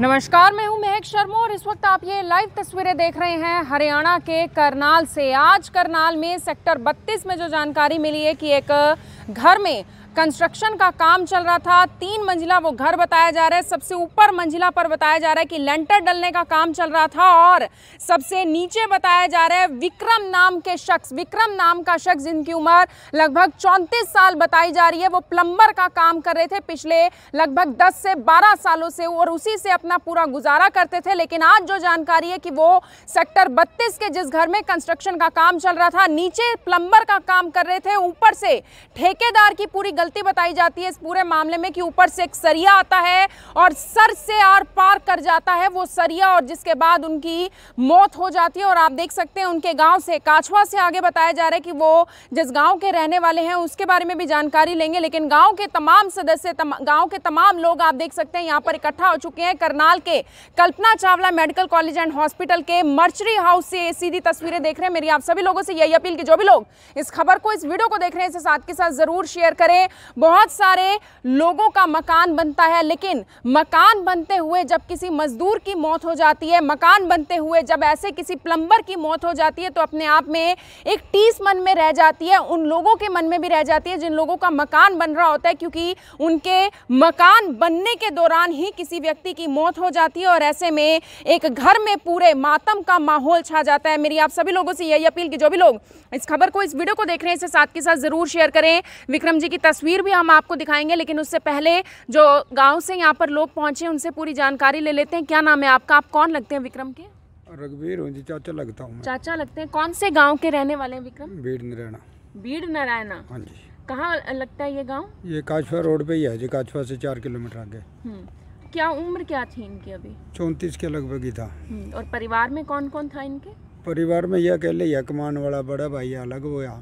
नमस्कार मैं हूं महक शर्मा और इस वक्त आप ये लाइव तस्वीरें देख रहे हैं हरियाणा के करनाल से आज करनाल में सेक्टर 32 में जो जानकारी मिली है कि एक घर में कंस्ट्रक्शन का काम चल रहा था तीन मंजिला वो घर बताया जा रहा है सबसे ऊपर मंजिला पर बताया जा रहा है कि लेंटर डलने का काम चल रहा था और सबसे नीचे बताया जा रहा है विक्रम नाम के शख्स विक्रम नाम का शख्स जिनकी उम्र लगभग चौंतीस साल बताई जा रही है वो प्लम्बर का काम कर रहे थे पिछले लगभग दस से बारह सालों से और उसी से अपना पूरा गुजारा करते थे लेकिन आज जो जानकारी है कि वो सेक्टर बत्तीस के जिस घर में कंस्ट्रक्शन का काम चल रहा था नीचे प्लम्बर का काम कर रहे थे ऊपर से ठेकेदार की पूरी गलती बताई जाती है इस पूरे मामले में कि ऊपर से एक सरिया आता है और सर से आर पार कर जाता है वो सरिया और जिसके बाद उनकी मौत हो जाती है और आप देख सकते हैं उनके गांव से काछवा से आगे बताया जा रहा है कि वो जिस गांव के रहने वाले हैं उसके बारे में भी जानकारी लेंगे लेकिन गाँव के तमाम सदस्य तम, गाँव के तमाम लोग आप देख सकते हैं यहाँ पर इकट्ठा हो चुके हैं करनाल के Kalpana Chawla medical college and hospital के मर्चरी हाउस से सीधी तस्वीरें देख रहे हैं मेरी आप सभी लोगों से यही अपील की जो भी लोग इस खबर को इस वीडियो को देख रहे हैं इसे साथ के साथ जरूर शेयर करें बहुत सारे लोगों का मकान बनता है लेकिन मकान बनते हुए जब किसी मजदूर की मौत हो जाती है मकान बनते हुए जब ऐसे किसी प्लम्बर की मौत हो जाती है तो अपने आप में एक टीस मन में रह जाती है उन लोगों के मन में भी रह जाती है जिन लोगों का मकान बन रहा होता है क्योंकि उनके मकान बनने के दौरान ही किसी व्यक्ति की मौत हो जाती है और ऐसे में एक घर में पूरे मातम का माहौल छा जाता है मेरी आप सभी लोगों से यही अपील की जो भी लोग इस खबर को इस वीडियो को देख रहे हैं इसे साथ के साथ ज़रूर शेयर करें विक्रम जी की तस्वीर तस्वीर भी हम आपको दिखाएंगे लेकिन उससे पहले जो गाँव से यहाँ पर लोग पहुँचे उनसे पूरी जानकारी ले लेते हैं क्या नाम है आपका आप कौन लगते हैं विक्रम के रघुवीर हूँ जी चाचा लगता हूँ चाचा लगते हैं कौन से गाँव के रहने वाले हैं विक्रम भीड़ नारायणा भीड़ नारायणा हाँ जी कहाँ लगता है ये गाँव ये काछवा रोड पे ही है जी काछवा से चार किलोमीटर आगे हम्म। क्या उम्र क्या थी इनकी अभी चौंतीस के लगभग ही था हम्म, और परिवार में कौन कौन था इनके परिवार में यह अकेले कमान वाला बड़ा भाई अलग हुआ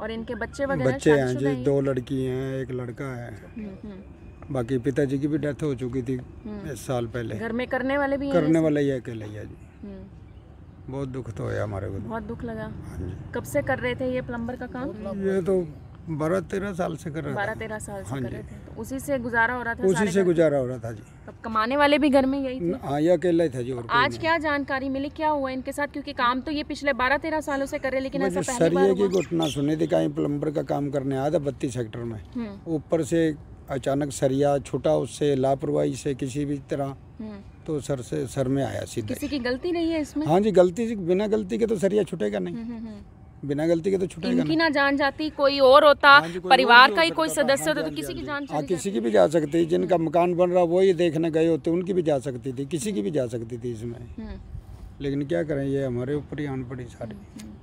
और इनके बच्चे वगैरह बच्चे हैं जी दो लड़की हैं एक लड़का है हम्म, हम्म। बाकी पिताजी की भी डेथ हो चुकी थी हम्म। इस साल पहले घर में करने वाले भी करने वाले ही अकेले है जी बहुत दुख तो होया हमारे को तो। बहुत दुख लगा हाँ जी कब से कर रहे थे ये प्लम्बर का काम ये तो बारह तेरह साल से कर रहे बारह तेरह साल से हाँ कर रहे थे तो उसी से गुजारा हो रहा था उसी से गुजारा हो रहा था जी तो कमाने वाले भी घर में यही थे हाँ ये अकेला ही था जी और आज क्या जानकारी मिली क्या हुआ इनके साथ क्योंकि काम तो ये पिछले बारह तेरह सालों से कर रहे लेकिन ऐसा पहली बार की घटना सुनी थी कहीं प्लम्बर का काम करने आया था बत्तीस सेक्टर में हम्म। ऊपर से अचानक सरिया छुटा उससे लापरवाही से किसी भी तरह हम्म। तो सर से सर में आया सीधा किसी की गलती नहीं है इसमें हाँ जी गलती बिना गलती के तो सरिया छुटेगा नहीं हम्म, बिना गलती के तो छुट्टी इनकी ना जान जाती कोई और होता हाँ कोई परिवार का ही कोई सदस्य हाँ होता तो किसी हाँ की जान हाँ किसी की भी जा सकती जिनका मकान बन रहा वही देखने गए होते उनकी भी जा सकती थी किसी की भी जा सकती थी इसमें हम्म। लेकिन क्या करें ये हमारे ऊपर ही आन पड़ी सारी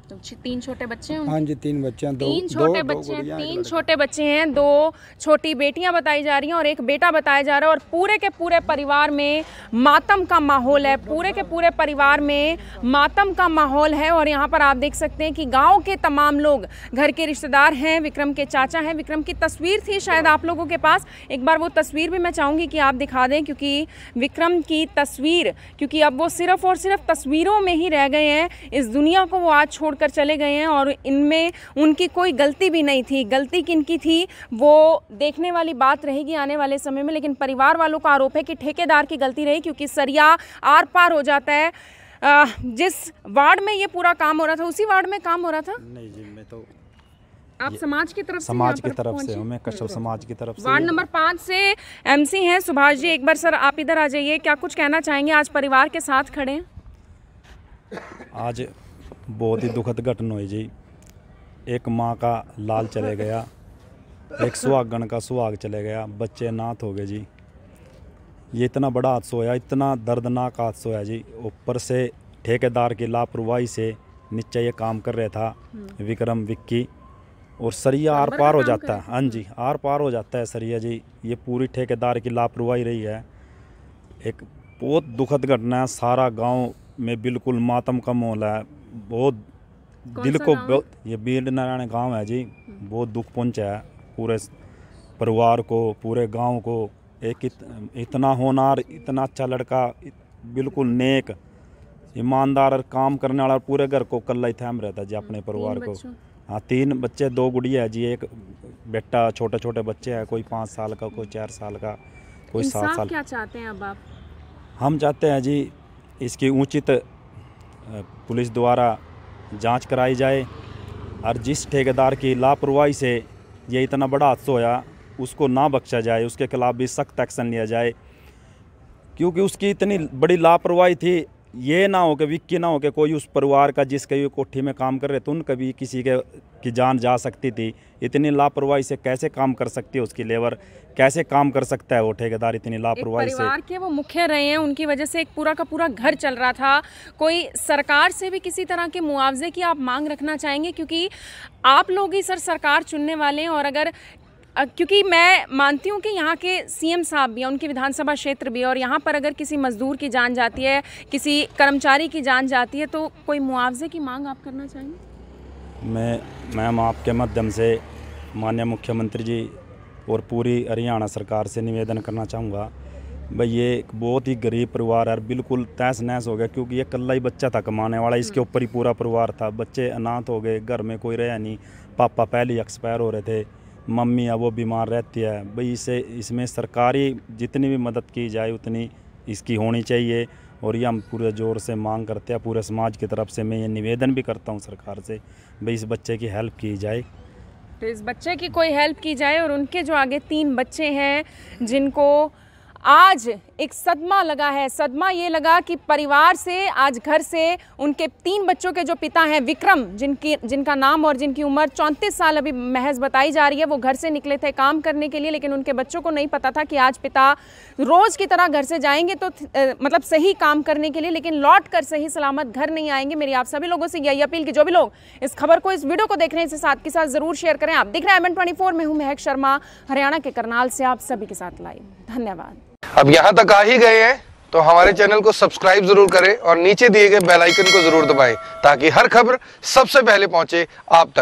तो तीन छोटे बच्चे हैं हाँ जी तीन बच्चे हैं दो तीन छोटे बच्चे हैं तीन छोटे बच्चे हैं दो छोटी बेटियां बताई जा रही हैं और एक बेटा बताया जा रहा है और पूरे के पूरे परिवार में मातम का माहौल है पूरे के पूरे परिवार में मातम का माहौल है और यहाँ पर आप देख सकते हैं कि गाँव के तमाम लोग घर के रिश्तेदार हैं विक्रम के चाचा हैं विक्रम की तस्वीर थी शायद आप लोगों के पास एक बार वो तस्वीर भी मैं चाहूँगी कि आप दिखा दें क्योंकि विक्रम की तस्वीर क्योंकि अब वो सिर्फ और सिर्फ तस्वीरों में ही रह गए हैं इस दुनिया को वो आज छोड़कर चले गए हैं और इनमें उनकी कोई गलती भी नहीं थी गलती किन की थी वो देखने वाली बात रहेगी आने वाले समय में लेकिन परिवार वालों का आरोप है कि ठेकेदार की गलती रही क्योंकि सरिया आर पार हो जाता है जिस वार्ड में ये पूरा काम हो रहा था उसी वार्ड में काम हो रहा था नहीं जी मैं तो आप समाज की तरफ समाज की तरफ से हमें कश्यप समाज की तरफ से वार्ड नंबर पाँच से एमसी हैं सुभाष जी एक बार सर आप इधर आ जाइए क्या कुछ कहना चाहेंगे आज परिवार के साथ खड़े हैं आज बहुत ही दुखद घटना हुई जी एक माँ का लाल चले गया एक सुहागन का सुहाग चले गया बच्चे नाथ हो गए जी ये इतना बड़ा हादसा होया इतना दर्दनाक हादसा होया जी ऊपर से ठेकेदार की लापरवाही से नीचे ये काम कर रहा था हम्म। विक्रम विक्की और सरिया आर पार हो जाता है हाँ जी आर पार हो जाता है सरिया जी ये पूरी ठेकेदार की लापरवाही रही है एक बहुत दुखद घटना है सारा गांव में बिल्कुल मातम का माहौल है बहुत दिल को बहुत ये बीर नारायण गांव है जी हम्म। बहुत दुख पहुंचा है पूरे परिवार को पूरे गांव को एक इत, इतना होनार इतना अच्छा लड़का बिल्कुल नेक ईमानदार और काम करने वाला पूरे घर को कल्ला ही थैम रहता जी अपने हम्म, परिवार को हाँ तीन बच्चे दो गुड़िया है जी एक बेटा छोटे छोटे बच्चे हैं कोई पाँच साल का कोई हम्म। चार साल का कोई सात साल क्या चाहते हैं अब आप हम चाहते हैं जी इसकी उचित पुलिस द्वारा जांच कराई जाए और जिस ठेकेदार की लापरवाही से ये इतना बड़ा हादसा होया उसको ना बख्शा जाए उसके खिलाफ़ भी सख्त एक्शन लिया जाए क्योंकि उसकी इतनी बड़ी लापरवाही थी ये ना हो कि विक्की ना हो कि कोई उस परिवार का जिस कभी कोठी में काम कर रहे थे उन कभी किसी के की जान जा सकती थी इतनी लापरवाही से कैसे काम कर सकती है उसकी लेबर कैसे काम कर सकता है वो ठेकेदार इतनी लापरवाही से परिवार के वो मुख्य रहे हैं उनकी वजह से एक पूरा का पूरा घर चल रहा था कोई सरकार से भी किसी तरह के मुआवजे की आप मांग रखना चाहेंगे क्योंकि आप लोग ही सर सरकार चुनने वाले हैं और अगर क्योंकि मैं मानती हूँ कि यहाँ के सीएम साहब भी उनके विधानसभा क्षेत्र भी और यहाँ पर अगर किसी मजदूर की जान जाती है किसी कर्मचारी की जान जाती है तो कोई मुआवजे की मांग आप करना चाहेंगे मैं मैम आपके माध्यम से माननीय मुख्यमंत्री जी और पूरी हरियाणा सरकार से निवेदन करना चाहूँगा भाई ये एक बहुत ही गरीब परिवार है बिल्कुल तहस नहस हो गया क्योंकि ये कल्ला ही बच्चा था कमाने वाला इसके हम्म। ऊपर ही पूरा परिवार था बच्चे अनाथ हो गए घर में कोई रहा नहीं पापा पहले एक्सपायर हो रहे थे मम्मी है वो बीमार रहती है भाई इसे इसमें सरकारी जितनी भी मदद की जाए उतनी इसकी होनी चाहिए और ये हम पूरे ज़ोर से मांग करते हैं पूरे समाज की तरफ से मैं ये निवेदन भी करता हूँ सरकार से भाई इस बच्चे की हेल्प की जाए तो इस बच्चे की कोई हेल्प की जाए और उनके जो आगे तीन बच्चे हैं जिनको आज एक सदमा लगा है सदमा ये लगा कि परिवार से आज घर से उनके तीन बच्चों के जो पिता हैं विक्रम जिनकी जिनका नाम और जिनकी उम्र चौंतीस साल अभी महज बताई जा रही है वो घर से निकले थे काम करने के लिए लेकिन उनके बच्चों को नहीं पता था कि आज पिता रोज़ की तरह घर से जाएंगे तो मतलब सही काम करने के लिए लेकिन लौट कर सही सलामत घर नहीं आएंगे मेरी आप सभी लोगों से यही अपील की जो भी लोग इस खबर को इस वीडियो को देख रहे हैं इसे साथ के साथ ज़रूर शेयर करें आप देख रहे हैं एम एन में हूँ महक शर्मा हरियाणा के करनाल से आप सभी के साथ लाइव धन्यवाद अब यहाँ तक आ ही गए हैं तो हमारे चैनल को सब्सक्राइब जरूर करें और नीचे दिए गए बेल आइकन को जरूर दबाएं ताकि हर खबर सबसे पहले पहुंचे आप तक